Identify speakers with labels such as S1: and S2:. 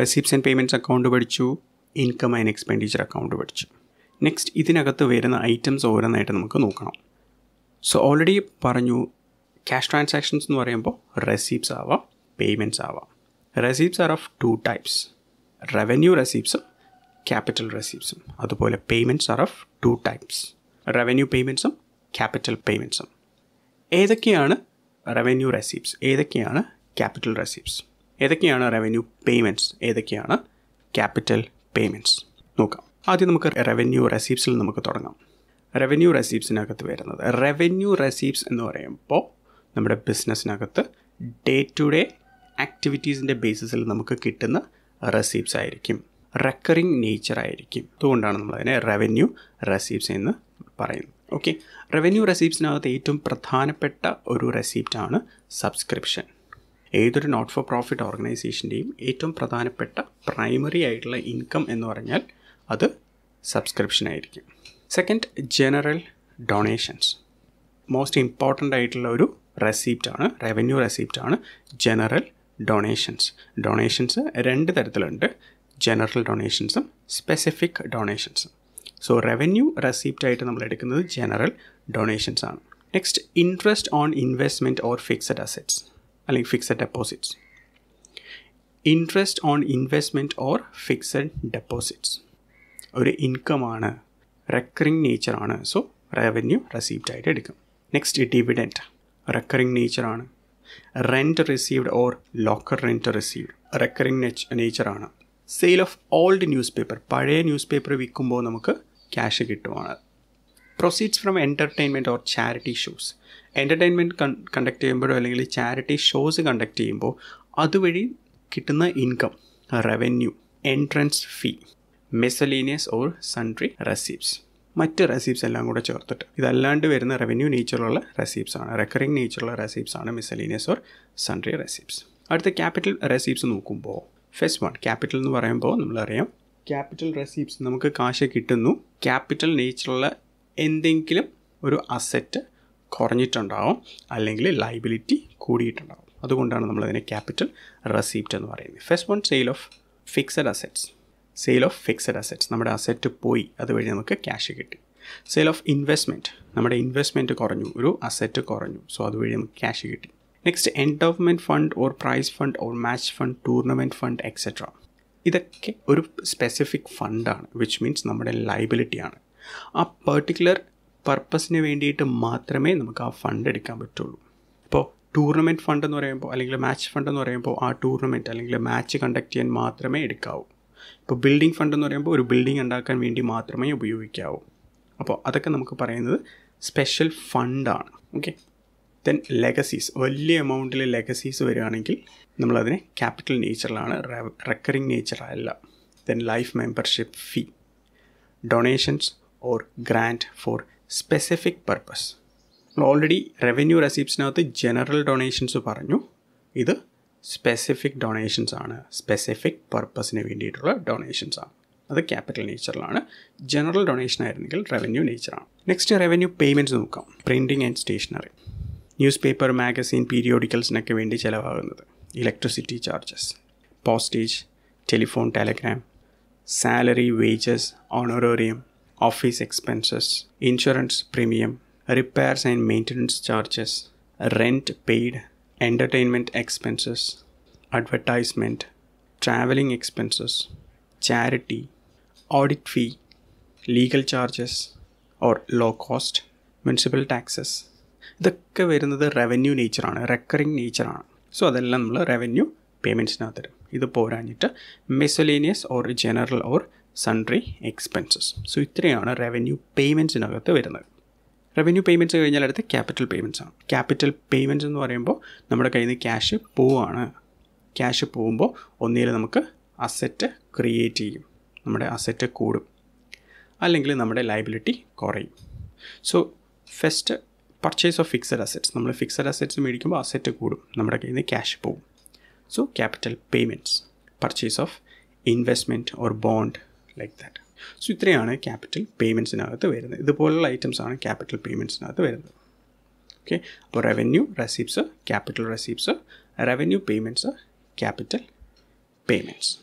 S1: receipts and payments account പഠിച്ചു income and expenditure account പഠിച്ചു next ഇതിനകത്ത് വരുന്ന ഐറ്റംസ് ഓരോന്നായിട്ട് നമുക്ക് നോക്കണം സോ ഓൾറെഡി പറഞ്ഞു ക്യാഷ് ട്രാൻസാക്ഷൻസ് എന്ന് പറയുമ്പോൾ റെസീപ്സ് ആവാം പേയ്മെൻറ്റ്സ് ആവാം receipts are of two types revenue റെസീപ്റ്റ്സും ക്യാപിറ്റൽ റെസീപ്റ്റ്സും അതുപോലെ payments are of two types revenue പേയ്മെൻറ്റ്സും ക്യാപിറ്റൽ പേയ്മെൻറ്റ്സും ഏതൊക്കെയാണ് റവന്യൂ റെസീപ്സ് ഏതൊക്കെയാണ് ക്യാപിറ്റൽ റെസീപ്സ് ഏതൊക്കെയാണ് റവന്യൂ പേയ്മെൻറ്റ്സ് ഏതൊക്കെയാണ് ക്യാപിറ്റൽ പേയ്മെൻറ്റ്സ് നോക്കാം ആദ്യം നമുക്ക് റവന്യൂ റെസീപ്സിൽ നമുക്ക് തുടങ്ങാം റവന്യൂ റെസീപ്സിനകത്ത് വരുന്നത് റവന്യൂ റെസീപ്സ് എന്ന് പറയുമ്പോൾ നമ്മുടെ ബിസിനസ്സിനകത്ത് ഡേ ടു ഡേ ആക്ടിവിറ്റീസിൻ്റെ ബേസിസിൽ നമുക്ക് കിട്ടുന്ന റെസീപ്സ് ആയിരിക്കും റെക്കറിങ് നേച്ചർ ആയിരിക്കും അതുകൊണ്ടാണ് നമ്മളതിനെ റവന്യൂ റെസീപ്സ് എന്ന് പറയുന്നത് ഓക്കെ റവന്യൂ റെസീപ്സിനകത്ത് ഏറ്റവും പ്രധാനപ്പെട്ട ഒരു റെസീപ്റ്റാണ് സബ്സ്ക്രിപ്ഷൻ ഏതൊരു നോട്ട് ഫോർ പ്രോഫിറ്റ് ഓർഗനൈസേഷൻ്റെയും ഏറ്റവും പ്രധാനപ്പെട്ട പ്രൈമറി ആയിട്ടുള്ള ഇൻകം എന്ന് പറഞ്ഞാൽ അത് സബ്സ്ക്രിപ്ഷൻ ആയിരിക്കും second general donations most important ആയിട്ടുള്ള ഒരു റെസിപ്റ്റാണ് റവന്യൂ റെസിപ്റ്റാണ് ജനറൽ ഡൊണേഷൻസ് ഡൊണേഷൻസ് രണ്ട് തരത്തിലുണ്ട് ജനറൽ ഡൊണേഷൻസും സ്പെസിഫിക് ഡൊണേഷൻസും സോ റവന്യൂ ആയിട്ട് നമ്മൾ എടുക്കുന്നത് ജനറൽ ഡൊണേഷൻസ് ആണ് next interest on investment or fixed assets അല്ലെങ്കിൽ fixed deposits interest on investment or fixed deposits ഒരു ഇൻകം ആണ് റെക്കറിങ് നേച്ചറാണ് സോ റവന്യൂ റെസീവ്ഡ് ആയിട്ട് എടുക്കും നെക്സ്റ്റ് ഡിവിഡൻറ്റ് റെക്കറിങ് നേച്ചറാണ് rent received or locker rent received recurring നേച്ചറാണ് sale of old newspaper പഴയ newspaper വിൽക്കുമ്പോൾ നമുക്ക് ക്യാഷ് കിട്ടുവാണ് proceeds from entertainment or charity shows entertainment conduct ചെയ്യുമ്പോഴോ അല്ലെങ്കിൽ ചാരിറ്റി ഷോസ് കണ്ടക്ട് ചെയ്യുമ്പോൾ അതുവഴി കിട്ടുന്ന income revenue entrance fee miscellaneous or sundry receipts മറ്റ് റെസീപ്സ് എല്ലാം കൂടെ ചേർത്തിട്ട് ഇതല്ലാണ്ട് വരുന്ന റവന്യൂ നേച്ചറുള്ള റെസീപ്സ് ആണ് റെക്കറിങ് നേച്ചറുള്ള റെസീപ്സ് ആണ് മിസലീനിയസ് ഓർ സൺട്രി റെസീപ്സ് അടുത്ത ക്യാപിറ്റൽ റെസീപ്സ് നോക്കുമ്പോൾ ഫസ്റ്റ് വൺ ക്യാപിറ്റൽ എന്ന് പറയുമ്പോൾ നമ്മളറിയാം ക്യാപിറ്റൽ റെസീപ്സ് നമുക്ക് കാശ് കിട്ടുന്നു ക്യാപിറ്റൽ നേച്ചറുള്ള എന്തെങ്കിലും ഒരു അസറ്റ് കുറഞ്ഞിട്ടുണ്ടാവും അല്ലെങ്കിൽ ലൈബിലിറ്റി കൂടിയിട്ടുണ്ടാവും അതുകൊണ്ടാണ് നമ്മളതിനെ ക്യാപിറ്റൽ റെസീപ്റ്റ് എന്ന് പറയുന്നത് first one sale of fixed assets sale of fixed assets നമ്മുടെ അസറ്റ് പോയി അതുവഴി നമുക്ക് ക്യാഷ് കിട്ടി സെയിൽ ഓഫ് ഇൻവെസ്റ്റ്മെൻറ്റ് നമ്മുടെ ഇൻവെസ്റ്റ്മെൻറ്റ് കുറഞ്ഞു ഒരു അസറ്റ് കുറഞ്ഞു സോ അതുവഴി നമുക്ക് ക്യാഷ് കിട്ടി next endowment fund or prize fund or match fund tournament fund etcetera ഇതൊക്കെ ഒരു സ്പെസിഫിക് ഫണ്ടാണ് വിച്ച് മീൻസ് നമ്മുടെ ലൈബിലിറ്റിയാണ് ആ പെർട്ടിക്കുലർ പർപ്പസിന് വേണ്ടിയിട്ട് മാത്രമേ നമുക്ക് ആ ഫണ്ട് എടുക്കാൻ പറ്റുള്ളൂ ഇപ്പോൾ ടൂർണമെൻറ്റ് ഫണ്ട് എന്ന് പറയുമ്പോൾ അല്ലെങ്കിൽ മാച്ച് ഫണ്ട് എന്ന് പറയുമ്പോൾ ആ ടൂർണമെൻറ്റ് അല്ലെങ്കിൽ മാച്ച് കണ്ടക്ട് ചെയ്യാൻ മാത്രമേ എടുക്കാവൂ ഇപ്പോൾ ബിൽഡിംഗ് ഫണ്ട് എന്ന് പറയുമ്പോൾ ഒരു ബിൽഡിംഗ് ഉണ്ടാക്കാൻ വേണ്ടി മാത്രമേ ഉപയോഗിക്കാവൂ അപ്പോൾ അതൊക്കെ നമുക്ക് പറയുന്നത് സ്പെഷ്യൽ ഫണ്ടാണ് ഓക്കെ ദെൻ ലെഗസീസ് വലിയ എമൗണ്ടിൽ ലെഗസീസ് വരികയാണെങ്കിൽ നമ്മളതിനെ ക്യാപിറ്റൽ നേച്ചറിലാണ് റെക്കറിങ് നേച്ചറല്ല then life membership fee donations or grant for specific purpose already revenue റെസിപ്റ്റ്സിനകത്ത് ജനറൽ ഡൊണേഷൻസ് പറഞ്ഞു ഇത് സ്പെസിഫിക് ഡൊണേഷൻസ് ആണ് സ്പെസിഫിക് പർപ്പസിന് വേണ്ടിയിട്ടുള്ള ഡൊണേഷൻസ് ആണ് അത് ക്യാപിറ്റൽ നേച്ചറിലാണ് ജനറൽ ഡൊണേഷൻ ആയിരുന്നെങ്കിൽ റവന്യൂ നേച്ചറാണ് നെക്സ്റ്റ് റവന്യൂ പേയ്മെൻറ്റ്സ് നോക്കാം printing and stationery newspaper magazine പീരിയോഡിക്കൽസിനൊക്കെ വേണ്ടി ചിലവാകുന്നത് electricity charges postage telephone telegram salary wages honorarium office expenses, insurance premium, repairs and maintenance charges, rent paid, entertainment expenses, advertisement, traveling expenses, charity, audit fee, legal charges or law cost municipal taxes ഇതൊക്കെ വരുന്നത് revenue നേച്ചറാണ് recurring നേച്ചറാണ് so അതെല്ലാം നമ്മൾ revenue പേയ്മെൻറ്റ്സിനകത്ത് തരും ഇത് പോരാഞ്ഞിട്ട് miscellaneous or general or sundry expenses so ഇത്രയാണ് റവന്യൂ പേയ്മെൻറ്റ്സിനകത്ത് വരുന്നത് റവന്യൂ പേയ്മെൻറ്റ്സ് കഴിഞ്ഞാൽ അടുത്ത് ക്യാപിറ്റൽ പേയ്മെൻറ്റ്സ് ആണ് ക്യാപിറ്റൽ പേയ്മെൻറ്റ്സ് എന്ന് പറയുമ്പോൾ നമ്മുടെ കയ്യിൽ നിന്ന് ക്യാഷ് പോവാണ് ക്യാഷ് പോകുമ്പോൾ ഒന്നിൽ നമുക്ക് അസറ്റ് ക്രിയേറ്റ് ചെയ്യും നമ്മുടെ അസറ്റ് കൂടും അല്ലെങ്കിൽ നമ്മുടെ ലൈബിലിറ്റി കുറയും so first purchase of fixed assets നമ്മൾ ഫിക്സഡ് അസറ്റ്സ് മേടിക്കുമ്പോൾ അസറ്റ് കൂടും നമ്മുടെ കയ്യിൽ നിന്ന് ക്യാഷ് പോകും so capital payments purchase of investment or bond like that so ഇത്രയാണ് ക്യാപിറ്റൽ പേയ്മെൻറ്റ്സിനകത്ത് വരുന്നത് ഇതുപോലുള്ള ഐറ്റംസാണ് ക്യാപിറ്റൽ പേയ്മെൻറ്റ്സിനകത്ത് വരുന്നത് ഓക്കെ അപ്പോൾ revenue receipts capital receipts revenue payments capital payments